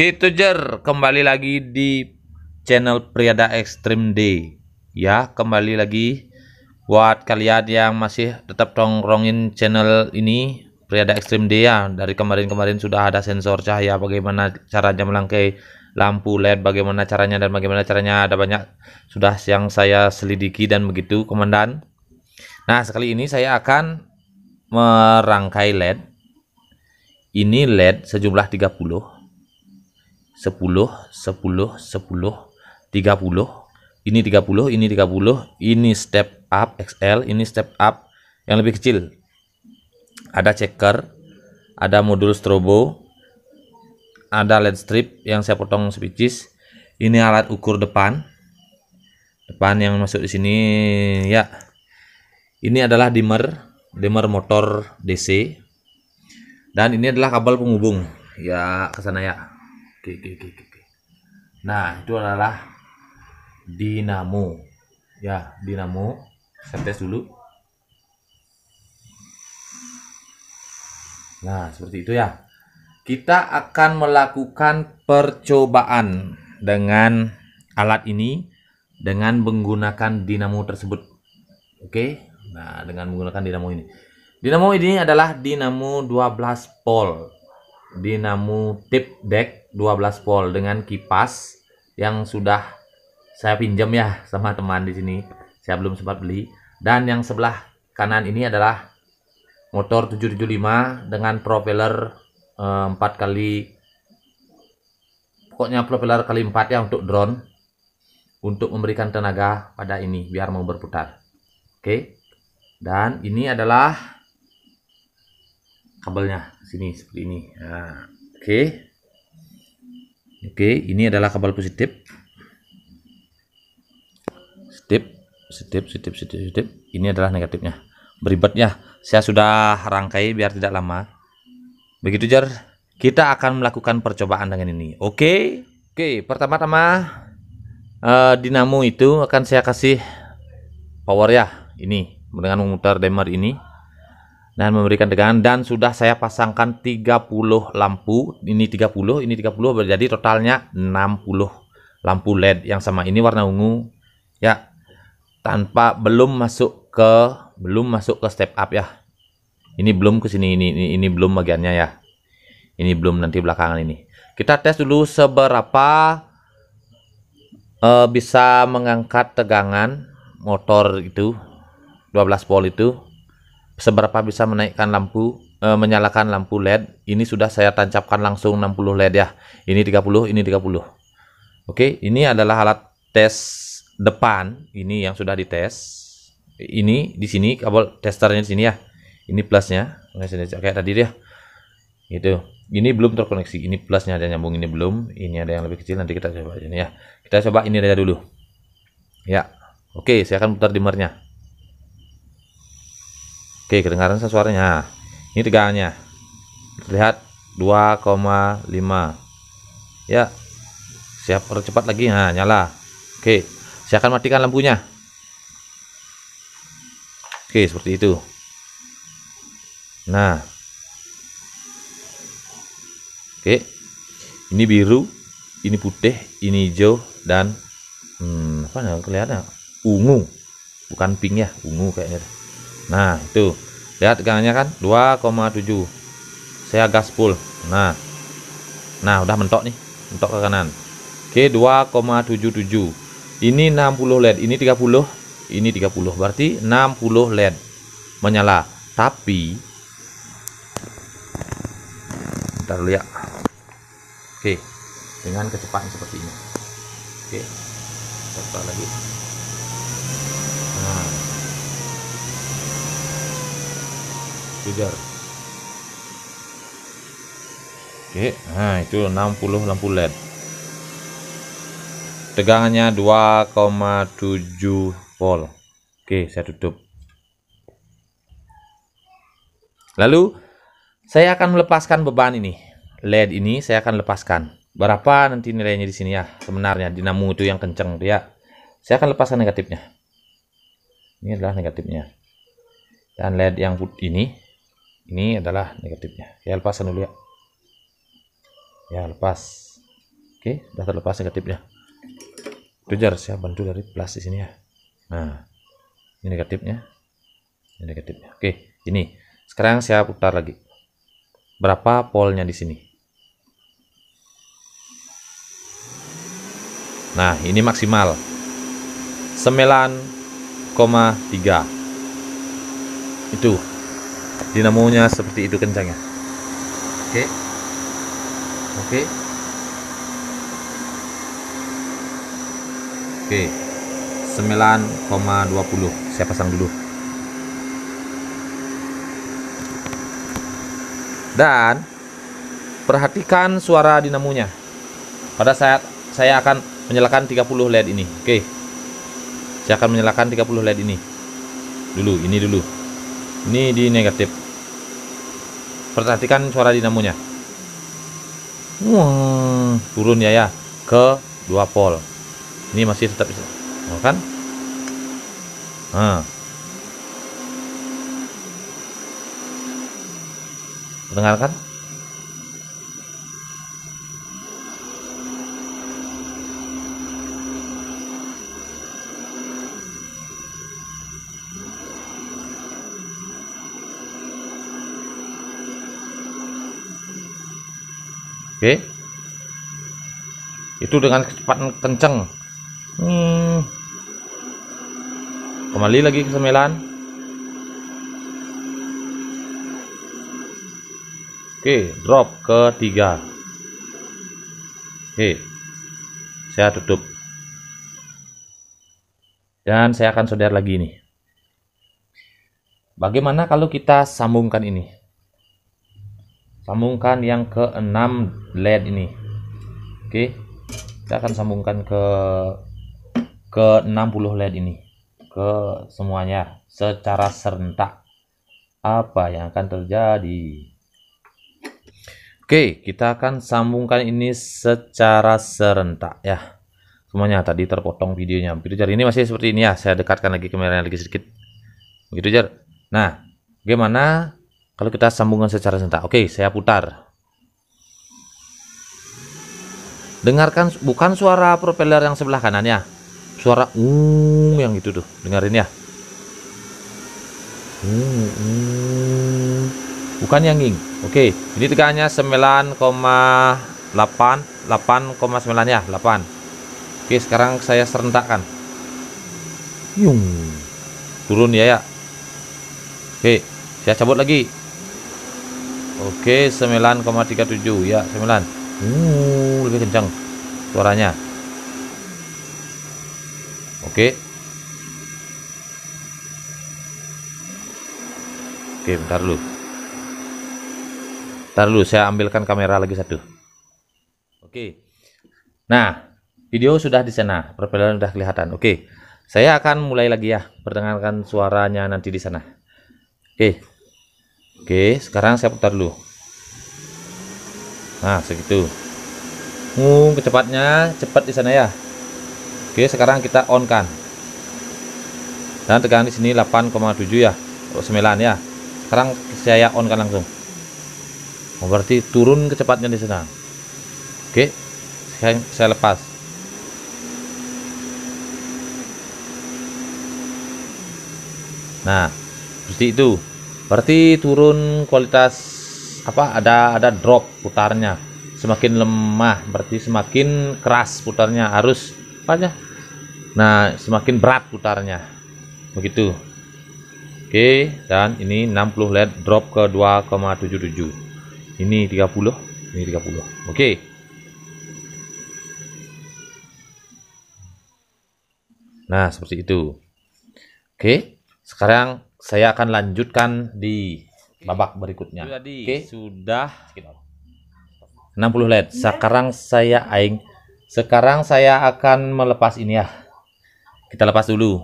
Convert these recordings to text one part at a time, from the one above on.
Gitu jer, kembali lagi di channel Priada Extreme D. Ya, kembali lagi buat kalian yang masih tetap tongkrongin channel ini Priada Extreme D ya. Dari kemarin-kemarin sudah ada sensor cahaya bagaimana caranya melangkai lampu LED, bagaimana caranya dan bagaimana caranya ada banyak sudah yang saya selidiki dan begitu komandan. Nah, sekali ini saya akan merangkai LED. Ini LED sejumlah 30 10 10 10 30 ini 30 ini 30 ini step up XL ini step up yang lebih kecil ada checker ada modul strobo ada LED strip yang saya potong sepicis ini alat ukur depan depan yang masuk di sini ya ini adalah dimmer dimmer motor DC dan ini adalah kabel penghubung ya kesana ya Oke, Nah, itu adalah dinamo. Ya, dinamo. Saya tes dulu. Nah, seperti itu ya. Kita akan melakukan percobaan dengan alat ini dengan menggunakan dinamo tersebut. Oke. Nah, dengan menggunakan dinamo ini. Dinamo ini adalah dinamo 12 volt dinamo tip deck 12 volt dengan kipas yang sudah saya pinjam ya sama teman di sini. Saya belum sempat beli. Dan yang sebelah kanan ini adalah motor 775 dengan propeller eh, 4 kali pokoknya propeller kali 4 ya untuk drone untuk memberikan tenaga pada ini biar mau berputar. Oke. Okay. Dan ini adalah kabelnya sini seperti ini ah, oke nah, oke okay, ini adalah kabel positif step step step step step ini adalah negatifnya beribad saya sudah rangkai biar tidak lama begitu jar kita akan melakukan percobaan dengan ini oke okay? oke okay, pertama-tama uh, eh, dinamo itu akan saya kasih power ya ini dengan memutar dimer ini dan memberikan tegangan dan sudah saya pasangkan 30 lampu ini 30 ini 30 berjadi totalnya 60 lampu LED yang sama ini warna ungu ya tanpa belum masuk ke belum masuk ke step up ya ini belum ke sini ini, ini ini belum bagiannya ya ini belum nanti belakangan ini kita tes dulu seberapa uh, bisa mengangkat tegangan motor itu 12 volt itu seberapa bisa menaikkan lampu e, menyalakan lampu LED ini sudah saya tancapkan langsung 60 LED ya ini 30 ini 30 oke ini adalah alat tes depan ini yang sudah dites ini di sini kabel testernya di sini ya ini plusnya kayak tadi dia gitu ini belum terkoneksi ini plusnya ada nyambung ini belum ini ada yang lebih kecil nanti kita coba ini ya kita coba ini aja dulu ya oke saya akan putar dimernya. Oke, kedengaran suaranya. ini tegangannya. Lihat 2,5. Ya. Siap percepat lagi. Nah, nyala. Oke, saya akan matikan lampunya. Oke, seperti itu. Nah. Oke. Ini biru, ini putih, ini hijau dan hmm, apa namanya kelihatan ungu. Bukan pink ya, ungu kayaknya nah itu lihat tegangannya kan 2,7 saya gas full nah nah udah mentok nih mentok ke kanan oke 2,77 ini 60 led ini 30 ini 30 berarti 60 led menyala tapi Kita dulu ya oke dengan kecepatan seperti ini oke satu lagi oke nah itu 60 lampu led tegangannya 2,7 volt oke saya tutup lalu saya akan melepaskan beban ini led ini saya akan lepaskan berapa nanti nilainya di sini ya sebenarnya dinamo itu yang kenceng dia saya akan lepaskan negatifnya ini adalah negatifnya dan led yang ini ini adalah negatifnya ya lepas dulu ya ya lepas oke sudah terlepas negatifnya itu jars ya bantu dari plus di sini ya nah ini negatifnya ini negatifnya oke ini sekarang saya putar lagi berapa polnya di sini nah ini maksimal 9,3 itu dinamonya seperti itu kencangnya oke okay. oke okay. oke okay. 9,20 saya pasang dulu dan perhatikan suara dinamonya pada saat saya akan menyalakan 30 led ini oke okay. saya akan menyalakan 30 led ini dulu ini dulu ini di negatif perhatikan suara dinamonya Wah, turun ya ya ke dua volt ini masih tetap bisa oh, kan nah. dengarkan oke okay. itu dengan kecepatan kenceng hmm. kembali lagi ke sembilan oke okay, drop ke tiga oke okay. saya tutup dan saya akan solder lagi ini bagaimana kalau kita sambungkan ini sambungkan yang ke 6 led ini oke kita akan sambungkan ke ke 60 led ini ke semuanya secara serentak apa yang akan terjadi oke kita akan sambungkan ini secara serentak ya semuanya tadi terpotong videonya begitu jar ini masih seperti ini ya saya dekatkan lagi kameranya lagi sedikit begitu jar nah gimana kalau kita sambungkan secara sentak Oke, saya putar. Dengarkan bukan suara propeller yang sebelah kanannya. Suara um yang itu tuh. Dengarin ya. Um, um. Bukan yang ing Oke, ini tegangannya 9,8 8,9 ya, 8. Oke, sekarang saya serentakkan. Yung. Turun ya ya. Oke, saya cabut lagi. Oke, 9,37 ya, 9. Uh, lebih kencang suaranya. Oke. Oke, bentar dulu. Bentar dulu saya ambilkan kamera lagi satu. Oke. Nah, video sudah di sana, perbedaan sudah kelihatan. Oke. Saya akan mulai lagi ya, perdengarkan suaranya nanti di sana. Oke. Oke, sekarang saya putar dulu. Nah, segitu. Hmm, kecepatnya cepat di sana ya. Oke, sekarang kita on kan. Dan tekan di sini 8,7 ya. Oh, 9 ya. Sekarang saya on kan langsung. Oh, berarti turun kecepatnya di sana. Oke. Saya, saya lepas. Nah, seperti itu berarti turun kualitas apa ada ada drop putarnya semakin lemah berarti semakin keras putarnya harus apa aja nah semakin berat putarnya begitu oke dan ini 60 led drop ke 2,77 ini 30 ini 30 oke nah seperti itu oke sekarang saya akan lanjutkan di babak berikutnya. Oke. Okay. Sudah. 60 LED. Sekarang saya aing sekarang saya akan melepas ini ya. Kita lepas dulu.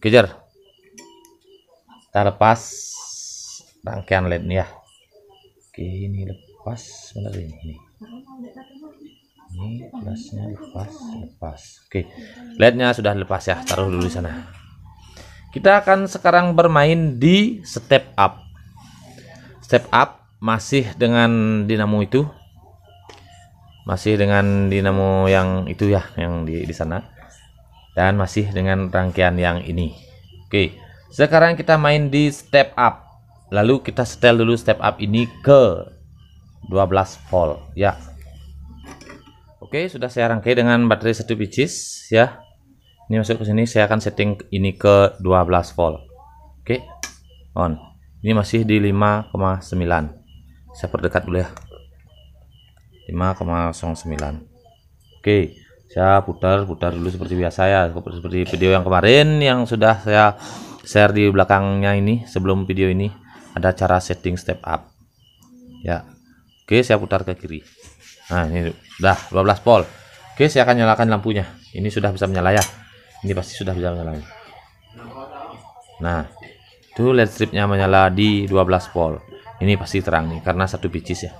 Kejar. Kita lepas rangkaian LED nih ya. Oke, ini lepas benar ini. Ini. Ini lepas, lepas. Oke. LEDnya sudah lepas ya. Taruh dulu di sana. Kita akan sekarang bermain di step up. Step up masih dengan dinamo itu. Masih dengan dinamo yang itu ya, yang di di sana. Dan masih dengan rangkaian yang ini. Oke. Sekarang kita main di step up. Lalu kita setel dulu step up ini ke 12 volt ya. Oke, sudah saya rangkai dengan baterai 1 pcs ya ini masuk ke sini saya akan setting ini ke 12 volt oke okay. on ini masih di 5,9 saya perdekat dulu ya 5,09 oke okay. saya putar-putar dulu seperti biasa ya seperti video yang kemarin yang sudah saya share di belakangnya ini sebelum video ini ada cara setting step up ya oke okay, saya putar ke kiri nah ini udah 12 volt oke saya akan nyalakan lampunya ini sudah bisa menyala ya ini pasti sudah menyala nah itu LED stripnya menyala di 12 volt ini pasti terang nih karena satu picis ya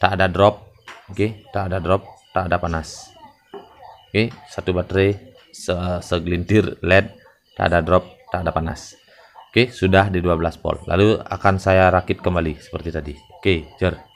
tak ada drop oke okay? tak ada drop tak ada panas oke okay? satu baterai se segelintir LED tak ada drop tak ada panas oke okay? sudah di 12 volt lalu akan saya rakit kembali seperti tadi oke okay, jer